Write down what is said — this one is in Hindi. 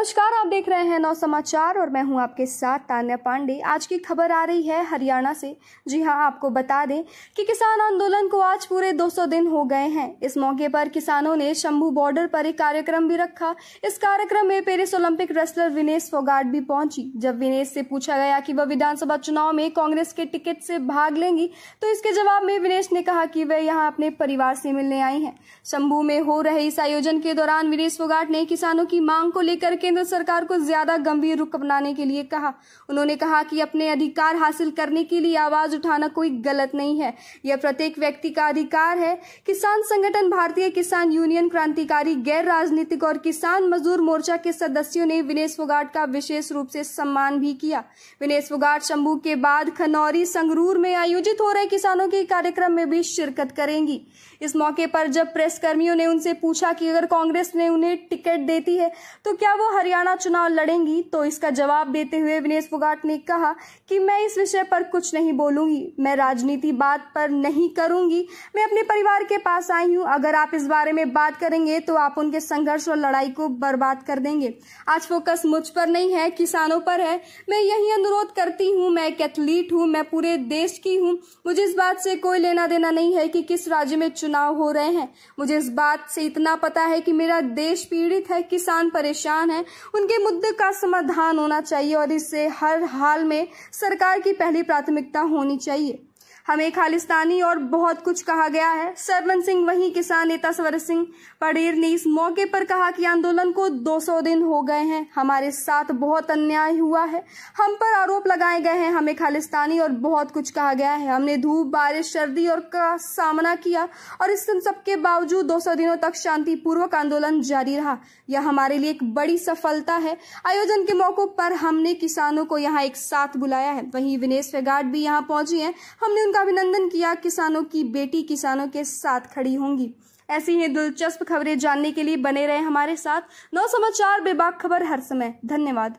नमस्कार आप देख रहे हैं नौ समाचार और मैं हूं आपके साथ तान्या पांडे आज की खबर आ रही है हरियाणा से जी हां आपको बता दें कि किसान आंदोलन को आज पूरे 200 दिन हो गए हैं इस मौके पर किसानों ने शंभू बॉर्डर पर एक कार्यक्रम भी रखा इस कार्यक्रम में Paris Olympic wrestler Vinesh Phogat भी पहुंची जब विनेश से पूछा गया कि वह विधानसभा चुनाव में कांग्रेस के टिकट से भाग लेंगी तो इसके जवाब में विनेश ने कहा कि वह यहाँ अपने परिवार से मिलने आई है शंभू में हो रहे इस आयोजन के दौरान विनेश फोगाट ने किसानों की मांग को लेकर के केंद्र सरकार को ज्यादा गंभीर रुख अपनाने के लिए कहा उन्होंने कहा कि अपने अधिकार हासिल करने के लिए आवाज उठाना कोई गलत नहीं है यह प्रत्येक व्यक्ति का अधिकार है किसान संगठन भारतीय किसान यूनियन क्रांतिकारी गैर राजनीतिक और किसान मजदूर मोर्चा के सदस्यों ने विनेश फोगाट का विशेष रूप से सम्मान भी किया विनेश फोगाट शंभू के बाद खनौरी संगरूर में आयोजित हो रहे किसानों के कार्यक्रम में भी शिरकत करेंगी इस मौके पर जब प्रेस कर्मियों ने उनसे पूछा कि अगर कांग्रेस ने उन्हें टिकट देती है तो क्या वो हरियाणा चुनाव लड़ेंगी तो इसका जवाब देते हुए विनेश फोगाट ने कहा कि मैं इस विषय पर कुछ नहीं बोलूंगी मैं राजनीति बात पर नहीं करूंगी मैं अपने परिवार के पास आई हूं अगर आप इस बारे में बात करेंगे तो आप उनके संघर्ष और लड़ाई को बर्बाद कर देंगे आज फोकस मुझ पर नहीं है किसानों पर है मैं यही अनुरोध करती हूँ मैं एक एथलीट हूँ मैं पूरे देश की हूँ मुझे इस बात से कोई लेना देना नहीं है कि किस राज्य में चुनाव हो रहे हैं मुझे इस बात से इतना पता है कि मेरा देश पीड़ित है किसान परेशान है उनके मुद्दे का समाधान होना चाहिए और इससे हर हाल में सरकार की पहली प्राथमिकता होनी चाहिए हमें खालिस्तानी और बहुत कुछ कहा गया है सरवन सिंह वही किसान नेता सवर सिंह पडेर ने इस मौके पर कहा कि आंदोलन को 200 दिन हो गए हैं हमारे साथ बहुत अन्याय हुआ है हम पर आरोप लगाए गए हैं हमें खालिस्तानी और बहुत कुछ कहा गया है हमने धूप बारिश सर्दी और का सामना किया और इस सबके बावजूद दो दिनों तक शांतिपूर्वक आंदोलन जारी रहा यह हमारे लिए एक बड़ी सफलता है आयोजन के मौकों पर हमने किसानों को यहाँ एक साथ बुलाया है वही विनेश फेगाट भी यहाँ पहुंची है हमने सिंह का अभिनंदन किया किसानों की बेटी किसानों के साथ खड़ी होंगी ऐसी ही दिलचस्प खबरें जानने के लिए बने रहे हमारे साथ नौ समाचार बेबाक खबर हर समय धन्यवाद